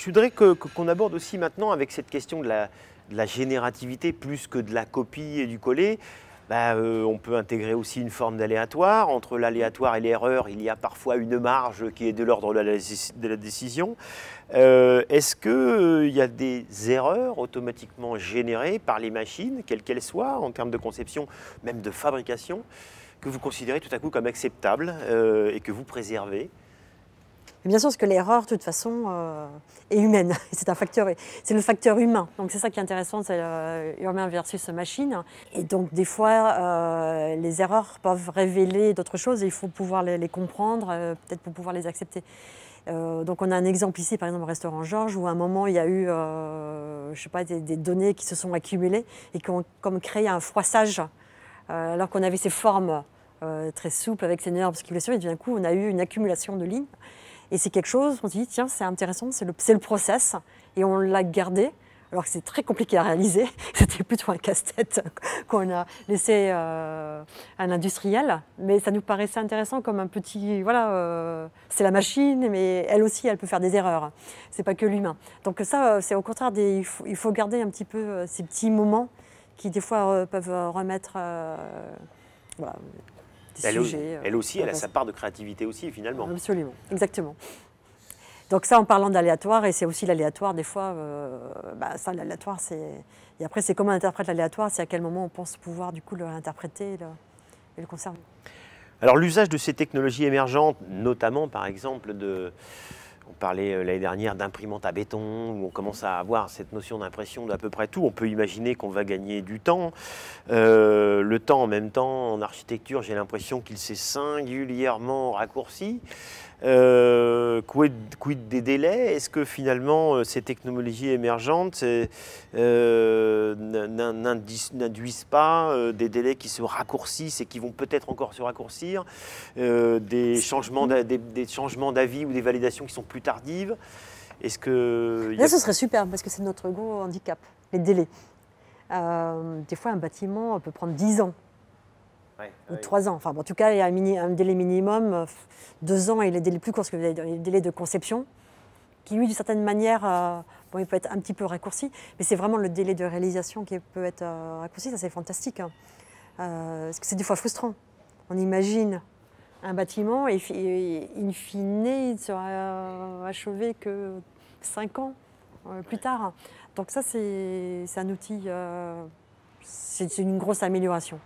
je voudrais qu'on que, aborde aussi maintenant avec cette question de la, de la, générativité plus que de la copie et du coller. Bah, euh, on peut intégrer aussi une forme d'aléatoire. Entre l'aléatoire et l'erreur, il y a parfois une marge qui est de l'ordre de, la décision. Euh, est-ce qu'il euh, y a des erreurs automatiquement générées par les machines, quelles qu'elles soient, en termes de conception, même de fabrication, que vous considérez tout à coup comme acceptables et que vous préservez bien sûr, parce que l'erreur, de toute façon, euh, est humaine. c'est un facteur, c'est le facteur humain. Donc c'est ça qui est intéressant, c'est humain euh, versus machine. Et donc des fois, euh, les erreurs peuvent révéler d'autres choses et il faut pouvoir les, comprendre, peut-être pour pouvoir les accepter. donc on a un exemple ici, par exemple au restaurant Georges, où à un moment il y a eu, je sais pas, des, données qui se sont accumulées et qui ont comme créé un froissage, alors qu'on avait ces formes très souples avec ces nerfs parce puis et d'un coup on a eu une accumulation de lignes. Et c'est quelque chose, on se dit, tiens, c'est intéressant, c'est le, le process. Et on l'a gardé alors que c'est très compliqué à réaliser. C'était plutôt un casse-tête qu'on a laissé à euh, un industriel, mais ça nous paraissait intéressant comme un petit, voilà, euh, c'est la machine, mais elle aussi, elle peut faire des erreurs. C'est pas que l'humain. Donc ça, euh, c'est au contraire, il, faut, garder un petit peu ces petits moments qui des fois peuvent remettre, euh, elle, aussi, elle a sa part de créativité aussi, finalement. Absolument, exactement. Donc ça, en parlant d'aléatoire, et c'est aussi l'aléatoire, des fois, euh, bah, ça, l'aléatoire, c'est... Et après, c'est comment on interprète l'aléatoire, c'est à quel moment on pense pouvoir, du coup, l'interpréter et le conserver. Alors l'usage de ces technologies émergentes, notamment, par exemple, de on parlait euh, l'année dernière d'imprimante à béton, où on commence à avoir cette notion d'impression d'à peu près tout. On peut imaginer qu'on va gagner du temps. Euh, le temps, en même temps, en architecture, j'ai l'impression qu'il s'est singulièrement raccourci. Euh, quid, des délais Est-ce que finalement euh, ces technologies émergentes euh, n'induisent pas euh, des délais qui se raccourcissent et qui vont peut-être encore se raccourcir des, changements d'avis ou des validations qui sont plus tardives Est-ce que... Là, ce serait super parce que c'est notre gros handicap, les délais. des fois, un bâtiment peut prendre 10 ans ou trois ans. Enfin, en tout cas, il y a un, délai minimum, euh, deux ans, et les délais plus court que vous avez le délai de conception, qui lui, d'une certaine manière, euh, il peut être un petit peu raccourci, mais c'est vraiment le délai de réalisation qui peut être euh, raccourci. Ça, c'est fantastique. Hein. parce que c'est des fois frustrant. On imagine un bâtiment et, in fine, il sera achevé que cinq ans plus tard. Donc ça, c'est un outil, c'est une grosse amélioration.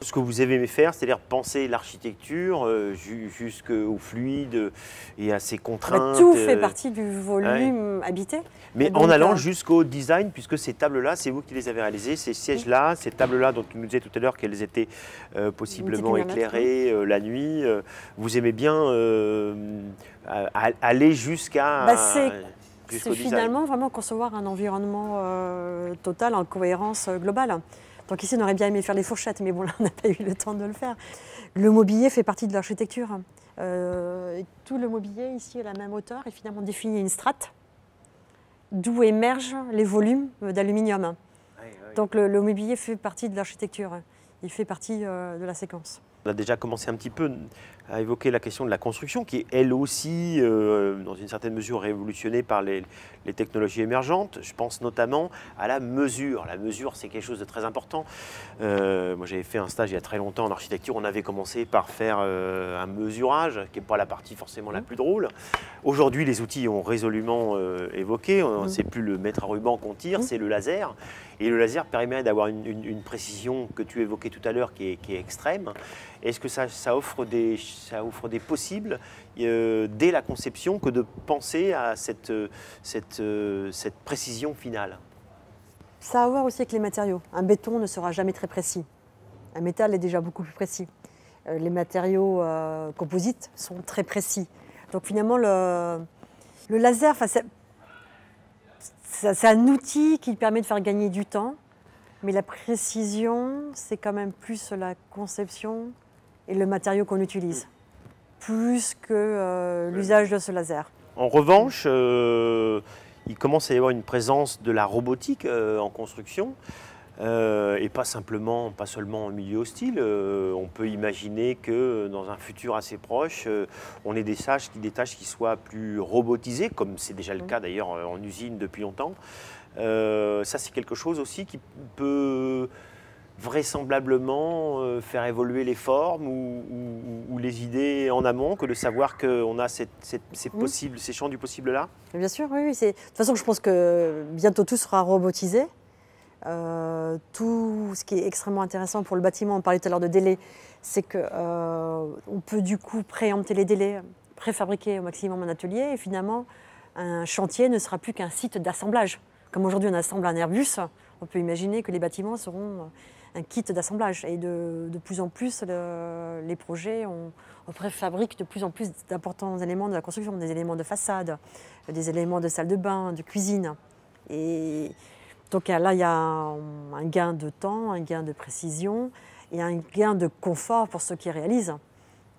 Ce que vous aimez faire, c'est-à-dire penser l'architecture euh, jusqu'au fluide et à ses ah bah, contraintes. tout euh, fait partie du volume habité. Mais en euh, allant jusqu'au design, puisque ces tables-là, c'est vous qui les avez réalisées, ces sièges-là, ces tables-là dont tu nous disais tout à l'heure qu'elles étaient possiblement éclairées la nuit, vous aimez bien aller jusqu'à... Bah, c'est finalement vraiment concevoir un environnement total en cohérence globale. Donc ici, on aurait bien aimé faire les fourchettes, mais bon, là, on n'a pas eu le temps de le faire. Le mobilier fait partie de l'architecture. Euh, tout le mobilier ici à la même hauteur et finalement défini une strate, d'où émergent les volumes d'aluminium. Donc le, mobilier fait partie de l'architecture, il fait partie euh, de la séquence. On a déjà commencé un petit peu à évoquer la question de la construction, qui est elle aussi, euh, dans une certaine mesure, révolutionnée par les, technologies émergentes. Je pense notamment à la mesure. La mesure, c'est quelque chose de très important. Euh, moi, j'avais fait un stage il y a très longtemps en architecture. On avait commencé par faire euh, un mesurage, qui n'est pas la partie forcément la mmh. plus drôle. Aujourd'hui, les outils ont résolument évoqué. Ce C'est mmh. plus le mètre à ruban qu'on tire, mmh. c'est le laser. Et le laser permet d'avoir une, précision que tu évoquais tout à l'heure qui est, extrême. Est-ce que ça, offre des, possibles euh, dès la conception que de penser à cette, euh, euh, précision finale Ça a à voir aussi avec les matériaux. Un béton ne sera jamais très précis. Un métal est déjà beaucoup plus précis. Les matériaux composites sont très précis. Donc finalement, le, le laser, c'est un outil qui permet de faire gagner du temps, mais la précision, c'est quand même plus la conception et le matériau qu'on utilise, plus que euh, l'usage de ce laser. En revanche, euh, il commence à y avoir une présence de la robotique euh, en construction. Euh, et pas simplement, pas seulement en milieu hostile. Euh, on peut imaginer que dans un futur assez proche, euh, on ait des tâches, qui, soient plus robotisées, comme c'est déjà le cas d'ailleurs en usine depuis longtemps. ça, c'est quelque chose aussi qui peut vraisemblablement faire évoluer les formes ou, les idées en amont que de savoir qu'on a ces, ces champs du possible là Bien sûr, oui. oui de toute façon, je pense que bientôt tout sera robotisé. Euh, tout ce qui est extrêmement intéressant pour le bâtiment, on parlait tout à l'heure de délais, c'est qu'on euh, peut du coup préempter les délais, préfabriquer au maximum un atelier et finalement un chantier ne sera plus qu'un site d'assemblage. Comme aujourd'hui on assemble un Airbus, on peut imaginer que les bâtiments seront un kit d'assemblage et de, plus en plus les projets, on, préfabrique de plus en plus d'importants éléments de la construction, des éléments de façade, des éléments de salle de bain, de cuisine. Et donc là, il y a un gain de temps, un gain de précision et un gain de confort pour ceux qui réalisent.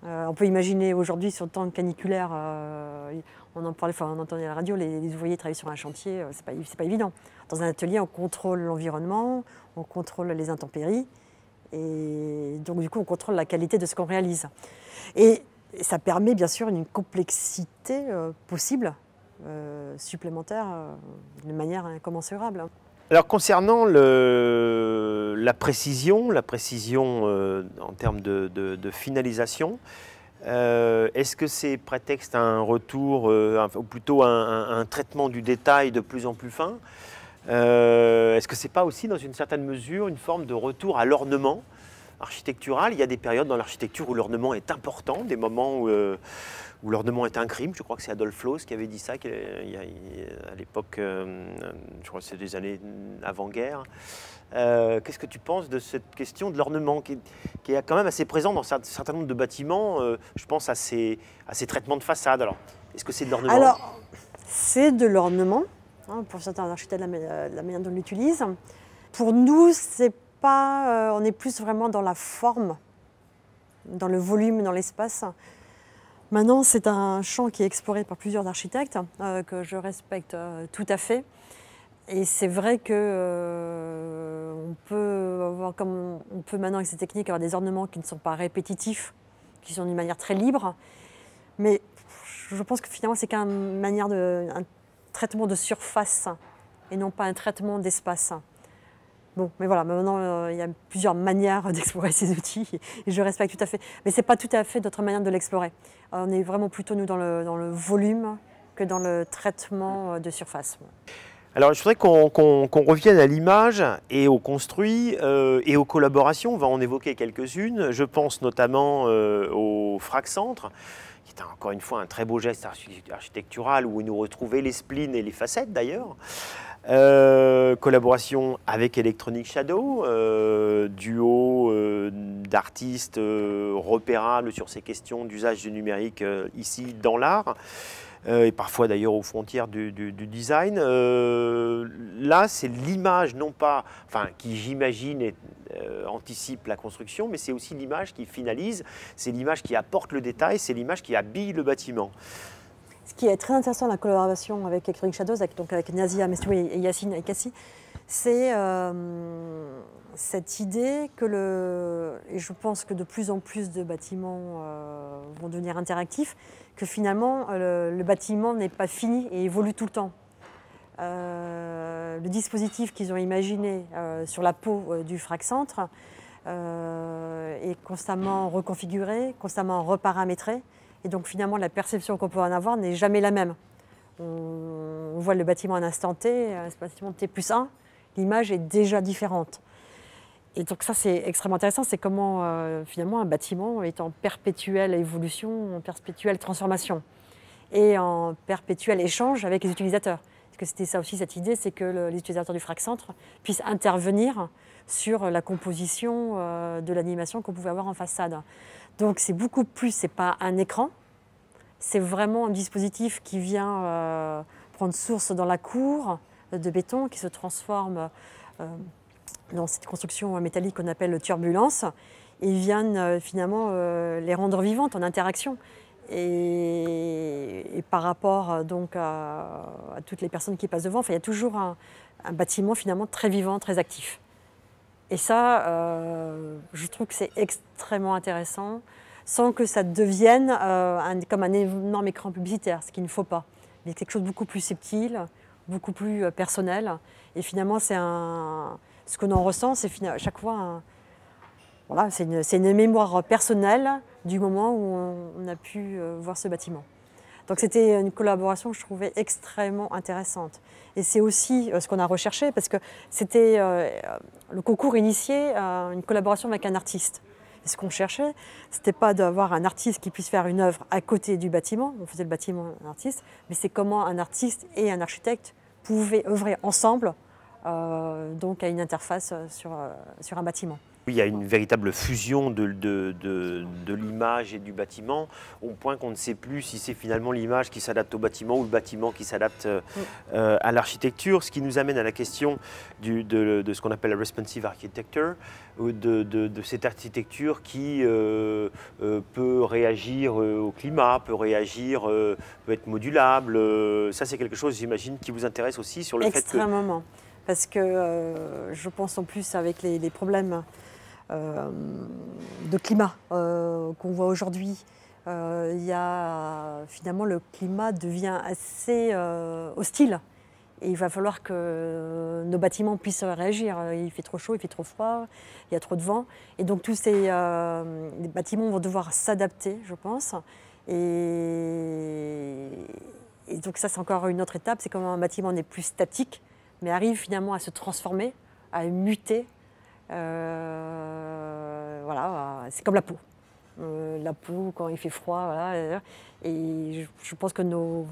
Euh, on peut imaginer aujourd'hui sur le temps caniculaire, euh, on en parlait, enfin, on entendait à la radio, les, ouvriers travaillent sur un chantier, euh, ce n'est pas, évident. Dans un atelier, on contrôle l'environnement, on contrôle les intempéries, et donc du coup, on contrôle la qualité de ce qu'on réalise. Et, ça permet bien sûr une complexité possible supplémentaire de manière incommensurable. Hein. Alors concernant la précision, la précision euh, en termes de, finalisation, euh, est-ce que c'est prétexte à un retour, euh, ou plutôt un, un, traitement du détail de plus en plus fin Est-ce que ce n'est pas aussi dans une certaine mesure une forme de retour à l'ornement architecturale. Il y a des périodes dans l'architecture où l'ornement est important, des moments où, euh, où l'ornement est un crime. Je crois que c'est Adolf Loos qui avait dit ça à l'époque, euh, je crois que c'est des années avant-guerre. Euh, qu'est-ce que tu penses de cette question de l'ornement qui, est quand même assez présent dans un certain nombre de bâtiments Je pense à ces, à ces traitements de façade. Alors, est-ce que c'est de l'ornement Alors, c'est de l'ornement, hein, pour certains architectes, la, la manière dont on l'utilise. Pour nous, c'est pas, euh, on est plus vraiment dans la forme, dans le volume, dans l'espace. Maintenant, c'est un champ qui est exploré par plusieurs architectes euh, que je respecte euh, tout à fait. Et c'est vrai qu'on peut comme on peut maintenant avec ces techniques avoir des ornements qui ne sont pas répétitifs, qui sont d'une manière très libre. Mais je pense que finalement, c'est qu'un manière de, un traitement de surface et non pas un traitement d'espace. Bon, mais voilà, maintenant, euh, il y a plusieurs manières d'explorer ces outils et je respecte tout à fait. Mais ce n'est pas tout à fait notre manière de l'explorer. Euh, on est vraiment plutôt, nous, dans le, dans le, volume que dans le traitement euh, de surface. Alors, je voudrais qu'on revienne à l'image et au construit et aux collaborations. On va en évoquer quelques-unes. Je pense notamment au FRAC Centre qui est encore une fois un très beau geste architectural où nous retrouvons les splines et les facettes d'ailleurs. Euh, collaboration avec Electronic Shadow, euh, duo euh, d'artistes repérables sur ces questions d'usage du numérique ici dans l'art. et parfois d'ailleurs aux frontières du, design. là, c'est l'image, non pas, enfin, qui j'imagine et anticipe la construction, mais c'est aussi l'image qui finalise, c'est l'image qui apporte le détail, c'est l'image qui habille le bâtiment ce qui est très intéressant dans la collaboration avec Electronic Shadows, avec, donc avec Nazia Mestoui et Cassie, c'est euh, cette idée que le. Et je pense que de plus en plus de bâtiments euh, vont devenir interactifs, que finalement euh, le, bâtiment n'est pas fini et évolue tout le temps. le dispositif qu'ils ont imaginé sur la peau du Frac-Centre est constamment reconfiguré, constamment reparamétré. Et donc finalement, la perception qu'on peut en avoir n'est jamais la même. On, voit le bâtiment à instant T, un euh, bâtiment T plus 1, l'image est déjà différente. Et donc ça, c'est extrêmement intéressant, c'est comment euh, finalement un bâtiment est en perpétuelle évolution, en perpétuelle transformation et en perpétuel échange avec les utilisateurs. Parce que c'était ça aussi cette idée, c'est que les utilisateurs du FRAC Centre puissent intervenir sur la composition euh, de l'animation qu'on pouvait avoir en façade. Donc c'est beaucoup plus, c'est pas un écran, c'est vraiment un dispositif qui vient euh, prendre source dans la cour de béton qui se transforme euh, dans cette construction métallique qu'on appelle turbulence et viennent euh, finalement les rendre vivantes en interaction. Et, par rapport donc à, toutes les personnes qui passent devant, il y a toujours un bâtiment finalement très vivant, très actif. Et ça, euh, je trouve que c'est extrêmement intéressant, sans que ça devienne euh, comme un énorme écran publicitaire, ce qu'il ne faut pas. Mais quelque chose de beaucoup plus subtil, beaucoup plus euh, personnel. Et finalement, ce que l'on ressent, c'est à chaque fois c'est une, mémoire personnelle du moment où on a pu voir ce bâtiment. Donc c'était une collaboration que je trouvais extrêmement intéressante. Et c'est aussi euh, ce qu'on a recherché parce que c'était euh, euh, le concours initié une collaboration avec un artiste. Et ce qu'on cherchait, c'était pas d'avoir un artiste qui puisse faire une œuvre à côté du bâtiment, on faisait le bâtiment un artiste, mais c'est comment un artiste et un architecte pouvaient œuvrer ensemble donc à une interface sur un bâtiment il y a une véritable fusion de, de, l'image et du bâtiment, au point qu'on ne sait plus si c'est finalement l'image qui s'adapte au bâtiment ou le bâtiment qui s'adapte euh, euh, à l'architecture, ce qui nous amène à la question du, de, ce qu'on appelle la responsive architecture, euh, de, cette architecture qui peut réagir au climat, peut réagir, peut être modulable. Ça, c'est quelque chose, j'imagine, qui vous intéresse aussi sur le fait que... Extrêmement parce que je pense en plus avec les, les problèmes euh, de climat euh, qu'on voit aujourd'hui. Euh, il y a, finalement, le climat devient assez hostile. Et il va falloir que nos bâtiments puissent réagir. Il fait trop chaud, il fait trop froid, il y a trop de vent. Et donc tous ces bâtiments vont devoir s'adapter, je pense. Et, donc ça, c'est encore une autre étape. C'est comment un bâtiment n'est plus statique, mais arrive finalement à se transformer, à muter. Euh, c'est comme la peau. Euh, la peau, quand il fait froid, voilà. Et je, je pense que nos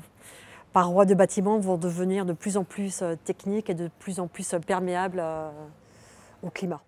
parois de bâtiments vont devenir de plus en plus euh, techniques et de plus en plus euh, perméables au climat.